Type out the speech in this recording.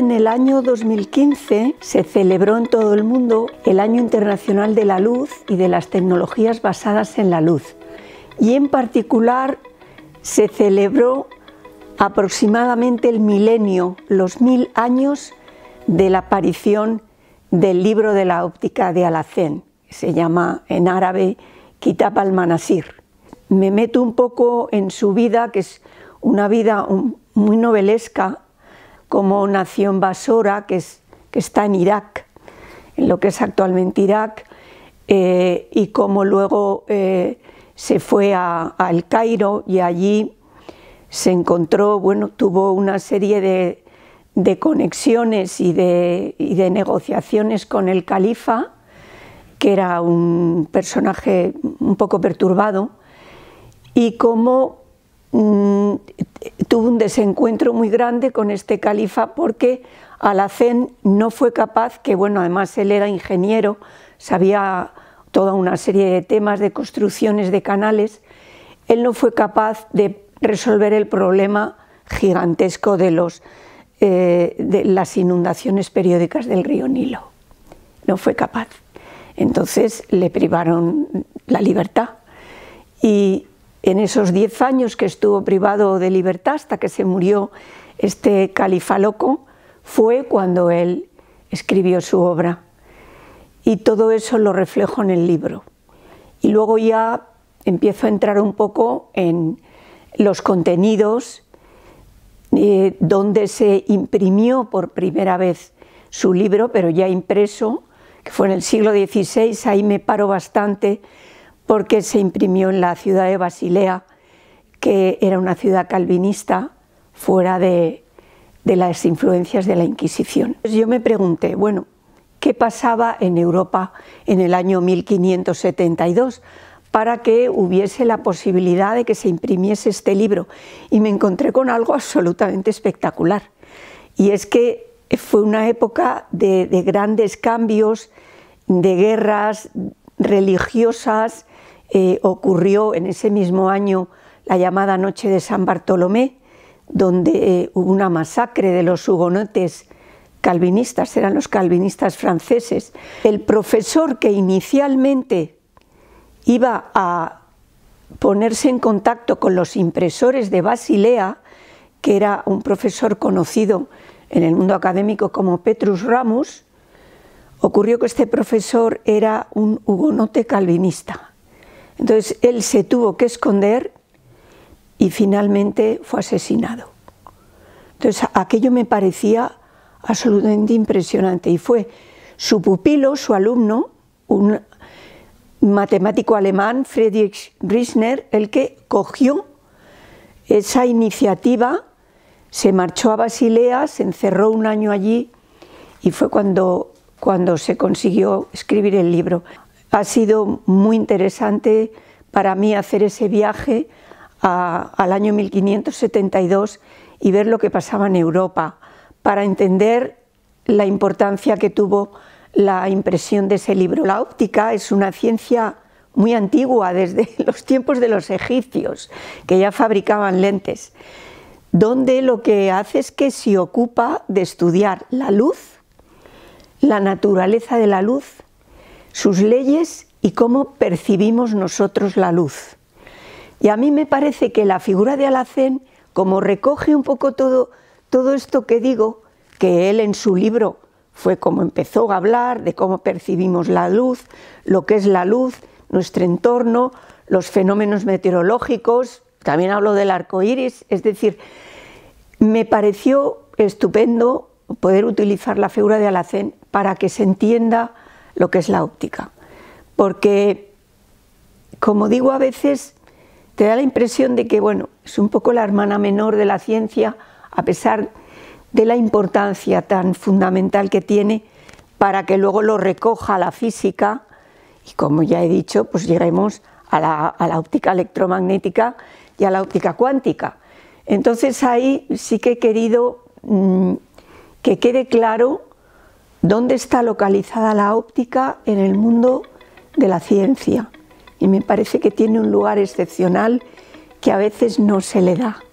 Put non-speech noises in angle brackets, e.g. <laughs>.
en el año 2015 se celebró en todo el mundo el Año Internacional de la Luz y de las Tecnologías Basadas en la Luz. Y en particular se celebró aproximadamente el milenio, los mil años de la aparición del libro de la óptica de Alacén, que se llama en árabe Kitab al-Manasir. Me meto un poco en su vida, que es una vida muy novelesca, como nación Basora, que, es, que está en Irak, en lo que es actualmente Irak, eh, y cómo luego eh, se fue al Cairo y allí se encontró, bueno, tuvo una serie de, conexiones y de, y de negociaciones con el califa, que era un personaje un poco perturbado, y cómo mm, un desencuentro muy grande con este califa porque Alacén no fue capaz, que bueno, además él era ingeniero, sabía toda una serie de temas de construcciones de canales, él no fue capaz de resolver el problema gigantesco de, los, eh, de las inundaciones periódicas del río Nilo. No fue capaz. Entonces le privaron la libertad y en esos diez años que estuvo privado de libertad hasta que se murió este califa loco, fue cuando él escribió su obra. Y todo eso lo reflejo en el libro. Y luego ya empiezo a entrar un poco en los contenidos, eh, donde se imprimió por primera vez su libro, pero ya impreso, que fue en el siglo XVI, ahí me paro bastante porque se imprimió en la ciudad de Basilea, que era una ciudad calvinista fuera de, las influencias de la Inquisición. Pues yo me pregunté, bueno, ¿qué pasaba en Europa en el año 1572? para que hubiese la posibilidad de que se imprimiese este libro. Y me encontré con algo absolutamente espectacular. Y es que fue una época de grandes cambios, de guerras religiosas, eh, ocurrió en ese mismo año la llamada Noche de San Bartolomé, donde eh, hubo una masacre de los hugonotes calvinistas, eran los calvinistas franceses. El profesor que inicialmente iba a ponerse en contacto con los impresores de Basilea, que era un profesor conocido en el mundo académico como Petrus Ramus ocurrió que este profesor era un hugonote calvinista. Entonces él se tuvo que esconder y finalmente fue asesinado. Entonces aquello me parecía absolutamente impresionante y fue su pupilo, su alumno, un matemático alemán, Friedrich Riesner, el que cogió esa iniciativa, se marchó a Basilea, se encerró un año allí y fue cuando, cuando se consiguió escribir el libro. Ha sido muy interesante para mí hacer ese viaje al año 1572 y ver lo que pasaba en Europa, para entender la importancia que tuvo la impresión de ese libro. La óptica es una ciencia muy antigua, desde <laughs> los tiempos de los egipcios, que ya fabricaban lentes, donde lo que hace es que se ocupa de estudiar la luz, la naturaleza de la luz, sus leyes y cómo percibimos nosotros la luz. Y a mí me parece que la figura de Alacén, como recoge un poco todo, todo esto que digo, que él en su libro fue como empezó a hablar de cómo percibimos la luz, lo que es la luz, nuestro entorno, los fenómenos meteorológicos, también hablo del arco iris, es decir, me pareció estupendo poder utilizar la figura de Alacén para que se entienda lo que es la óptica. Porque, como digo a veces, te da la impresión de que, bueno, es un poco la hermana menor de la ciencia, a pesar de la importancia tan fundamental que tiene para que luego lo recoja la física y, como ya he dicho, pues lleguemos a la, óptica electromagnética y a la óptica cuántica. Entonces ahí sí que he querido mm, que quede claro dónde está localizada la óptica en el mundo de la ciencia. Y me parece que tiene un lugar excepcional que a veces no se le da.